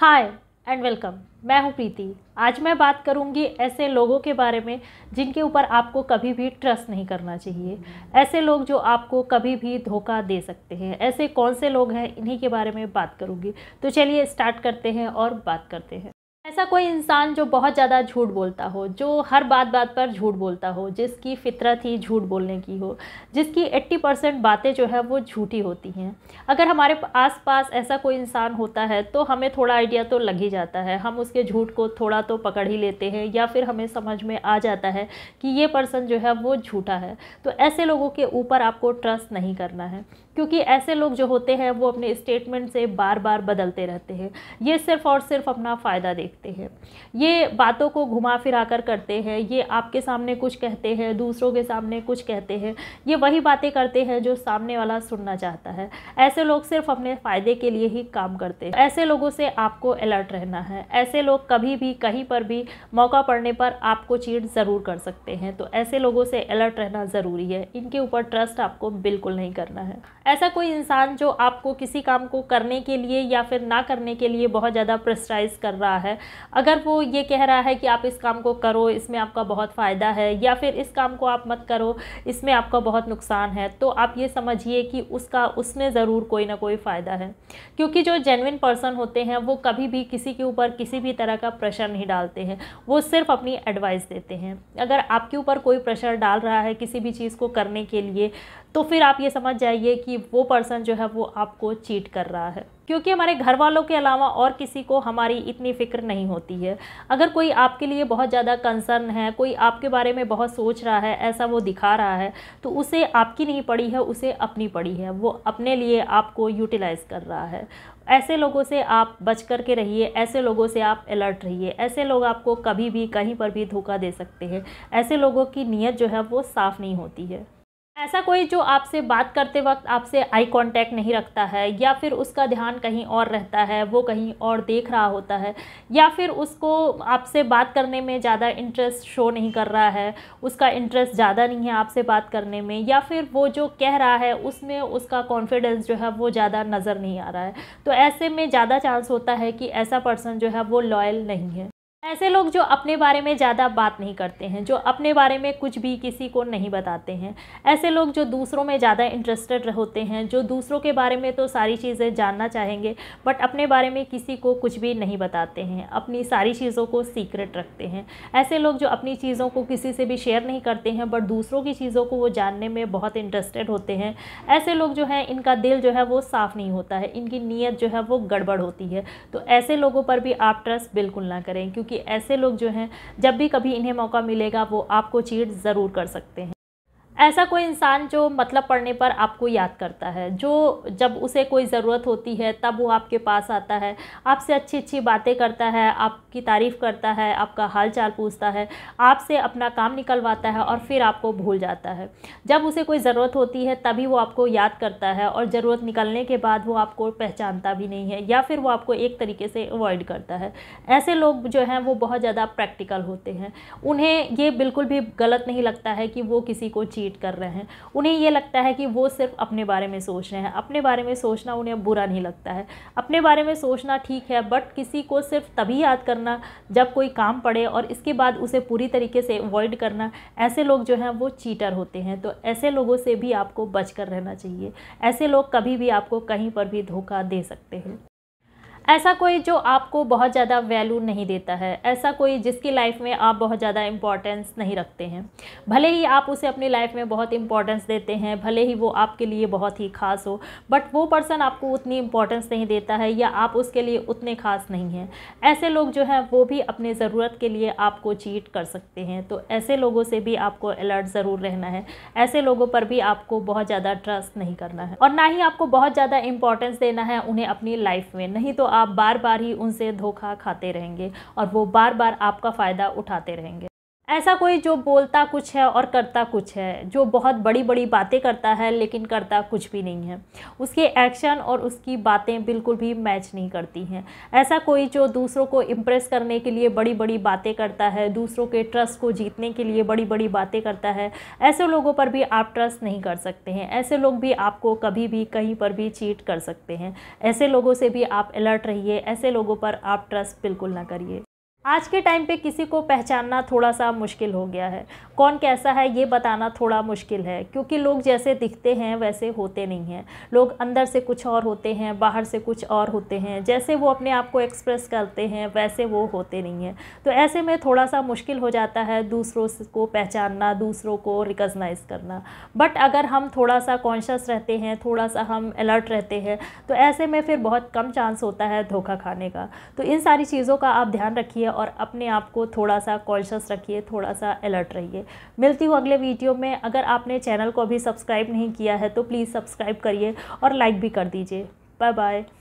hi and welcome मैं हूं प्रीति आज मैं बात करूंगी ऐसे लोगों के बारे में जिनके ऊपर आपको कभी भी ट्रस्ट नहीं करना चाहिए ऐसे लोग जो आपको कभी भी धोखा दे सकते हैं ऐसे कौन से लोग हैं इन्हीं के बारे में बात करूंगी तो चलिए स्टार्ट करते हैं और बात करते हैं ऐसा कोई इंसान जो बहुत ज़्यादा झूठ बोलता हो जो हर बात बात पर झूठ बोलता हो जिसकी फितरत ही झूठ बोलने की हो जिसकी 80 परसेंट बातें जो है वो झूठी होती हैं अगर हमारे आस पास ऐसा कोई इंसान होता है तो हमें थोड़ा आइडिया तो लग ही जाता है हम उसके झूठ को थोड़ा तो पकड़ ही लेते हैं या फिर हमें समझ में आ जाता है कि ये पर्सन जो है वो झूठा है तो ऐसे लोगों के ऊपर आपको ट्रस्ट नहीं करना है क्योंकि ऐसे लोग जो होते हैं वो अपने स्टेटमेंट से बार बार बदलते रहते हैं ये सिर्फ और सिर्फ अपना फ़ायदा देखते हैं ये बातों को घुमा फिरा कर करते हैं ये आपके सामने कुछ कहते हैं दूसरों के सामने कुछ कहते हैं ये वही बातें करते हैं जो सामने वाला सुनना चाहता है ऐसे लोग सिर्फ अपने फ़ायदे के लिए ही काम करते हैं ऐसे लोगों से आपको अलर्ट रहना है ऐसे लोग कभी भी कहीं पर भी मौका पड़ने पर आपको चीट ज़रूर कर सकते हैं तो ऐसे लोगों से अलर्ट रहना ज़रूरी है इनके ऊपर ट्रस्ट आपको बिल्कुल नहीं करना है ऐसा कोई इंसान जो आपको किसी काम को करने के लिए या फिर ना करने के लिए बहुत ज़्यादा प्रेसराइज कर रहा है अगर वो ये कह रहा है कि आप इस काम को करो इसमें आपका बहुत फ़ायदा है या फिर इस काम को आप मत करो इसमें आपका बहुत नुकसान है तो आप ये समझिए कि उसका उसमें ज़रूर कोई ना कोई फ़ायदा है क्योंकि जो जेनविन पर्सन होते हैं वो कभी भी किसी के ऊपर किसी भी तरह का प्रेशर नहीं डालते हैं वो सिर्फ अपनी एडवाइस देते हैं अगर आपके ऊपर कोई प्रेशर डाल रहा है किसी भी चीज़ को करने के लिए तो फिर आप ये समझ जाइए कि वो पर्सन जो है वो आपको चीट कर रहा है क्योंकि हमारे घर वालों के अलावा और किसी को हमारी इतनी फ़िक्र नहीं होती है अगर कोई आपके लिए बहुत ज़्यादा कंसर्न है कोई आपके बारे में बहुत सोच रहा है ऐसा वो दिखा रहा है तो उसे आपकी नहीं पड़ी है उसे अपनी पड़ी है वो अपने लिए आपको यूटिलाइज़ कर रहा है ऐसे लोगों से आप बच कर के रहिए ऐसे लोगों से आप अलर्ट रहिए ऐसे लोग आपको कभी भी कहीं पर भी धोखा दे सकते हैं ऐसे लोगों की नीयत जो है वो साफ़ नहीं होती है ऐसा कोई जो आपसे बात करते वक्त आपसे आई कांटेक्ट नहीं रखता है या फिर उसका ध्यान कहीं और रहता है वो कहीं और देख रहा होता है या फिर उसको आपसे बात करने में ज़्यादा इंटरेस्ट शो नहीं कर रहा है उसका इंटरेस्ट ज़्यादा नहीं है आपसे बात करने में या फिर वो जो कह रहा है उसमें उसका कॉन्फिडेंस जो है वो ज़्यादा नज़र नहीं आ रहा है तो ऐसे में ज़्यादा चांस होता है कि ऐसा पर्सन जो है वो लॉयल नहीं है ऐसे लोग जो अपने बारे में ज़्यादा बात नहीं करते हैं जो अपने बारे में कुछ भी किसी को नहीं बताते हैं ऐसे लोग जो दूसरों में ज़्यादा इंटरेस्टेड होते हैं जो दूसरों के बारे में तो सारी चीज़ें जानना चाहेंगे बट अपने बारे में किसी को कुछ भी नहीं बताते हैं अपनी सारी चीज़ों को सीक्रेट रखते हैं ऐसे लोग जो अपनी चीज़ों को किसी से भी शेयर नहीं करते हैं बट दूसरों की चीज़ों को वो जानने में बहुत इंटरेस्टेड होते हैं ऐसे लोग जो हैं इनका दिल जो है वो साफ़ नहीं होता है इनकी नीयत जो है वो गड़बड़ होती है तो ऐसे लोगों पर भी आप ट्रस्ट बिल्कुल ना करें क्योंकि क्योंकि ऐसे लोग जो हैं जब भी कभी इन्हें मौका मिलेगा वो आपको चीट ज़रूर कर सकते हैं ऐसा कोई इंसान जो मतलब पढ़ने पर आपको याद करता है जो जब उसे कोई ज़रूरत होती है तब वो आपके पास आता है आपसे अच्छी अच्छी बातें करता है आपकी तारीफ़ करता है आपका हाल चाल पूछता है आपसे अपना काम निकलवाता है और फिर आपको भूल जाता है जब उसे कोई ज़रूरत होती है तभी वो आपको याद करता है और ज़रूरत निकलने के बाद वो आपको पहचानता भी नहीं है या फिर वो आपको एक तरीके से अवॉइड करता है ऐसे लोग जो हैं वो बहुत ज़्यादा प्रैक्टिकल होते हैं उन्हें ये बिल्कुल भी गलत नहीं लगता है कि वो किसी को चीज चीट कर रहे हैं उन्हें ये लगता है कि वो सिर्फ अपने बारे में सोच रहे हैं अपने बारे में सोचना उन्हें बुरा नहीं लगता है अपने बारे में सोचना ठीक है बट किसी को सिर्फ तभी याद करना जब कोई काम पड़े और इसके बाद उसे पूरी तरीके से अवॉइड करना ऐसे लोग जो हैं वो चीटर होते हैं तो ऐसे लोगों से भी आपको बच कर रहना चाहिए ऐसे लोग कभी भी आपको कहीं पर भी धोखा दे सकते हैं ऐसा कोई जो आपको बहुत ज़्यादा वैल्यू नहीं देता है ऐसा कोई जिसकी लाइफ में आप बहुत ज़्यादा इम्पॉर्टेंस नहीं रखते हैं भले ही आप उसे अपनी लाइफ में बहुत इंपॉर्टेंस देते हैं भले ही वो आपके लिए बहुत ही खास हो बट वो पर्सन आपको उतनी इंपॉर्टेंस नहीं देता है या आप उसके लिए उतने खास नहीं हैं ऐसे लोग जो हैं वो भी अपने ज़रूरत के लिए आपको चीट कर सकते हैं तो ऐसे लोगों से भी आपको अलर्ट ज़रूर रहना है ऐसे लोगों पर भी आपको बहुत ज़्यादा ट्रस्ट नहीं करना है और ना ही आपको बहुत ज़्यादा इंपॉर्टेंस देना है उन्हें अपनी लाइफ में नहीं तो आप बार बार ही उनसे धोखा खाते रहेंगे और वो बार बार आपका फ़ायदा उठाते रहेंगे ऐसा कोई जो बोलता कुछ है और करता कुछ है जो बहुत बड़ी बड़ी बातें करता है लेकिन करता कुछ भी नहीं है उसके एक्शन और उसकी बातें बिल्कुल भी मैच नहीं करती हैं ऐसा कोई जो दूसरों को इम्प्रेस करने के लिए बड़ी बड़ी बातें करता है दूसरों के ट्रस्ट को जीतने के लिए बड़ी बड़ी बातें करता है ऐसे लोगों पर भी आप ट्रस्ट नहीं कर सकते हैं ऐसे लोग भी आपको कभी भी कहीं पर भी चीट कर सकते हैं ऐसे लोगों से भी आप अलर्ट रहिए ऐसे लोगों पर आप ट्रस्ट बिल्कुल ना करिए आज के टाइम पे किसी को पहचानना थोड़ा सा मुश्किल हो गया है कौन कैसा है ये बताना थोड़ा मुश्किल है क्योंकि लोग जैसे दिखते हैं वैसे होते नहीं हैं लोग अंदर से कुछ और होते हैं बाहर से कुछ और होते हैं जैसे वो अपने आप को एक्सप्रेस करते हैं वैसे वो होते नहीं हैं तो ऐसे में थोड़ा सा मुश्किल हो जाता है दूसरों को पहचानना दूसरों को रिकगनाइज़ करना बट अगर हम थोड़ा सा कॉन्शस रहते हैं थोड़ा सा हम अलर्ट रहते हैं तो ऐसे में फिर बहुत कम चांस होता है धोखा खाने का तो इन सारी चीज़ों का आप ध्यान रखिए रखिए और अपने आप को थोड़ा सा कॉन्शियस रखिए थोड़ा सा अलर्ट रहिए मिलती हूँ अगले वीडियो में अगर आपने चैनल को अभी सब्सक्राइब नहीं किया है तो प्लीज़ सब्सक्राइब करिए और लाइक भी कर दीजिए बाय बाय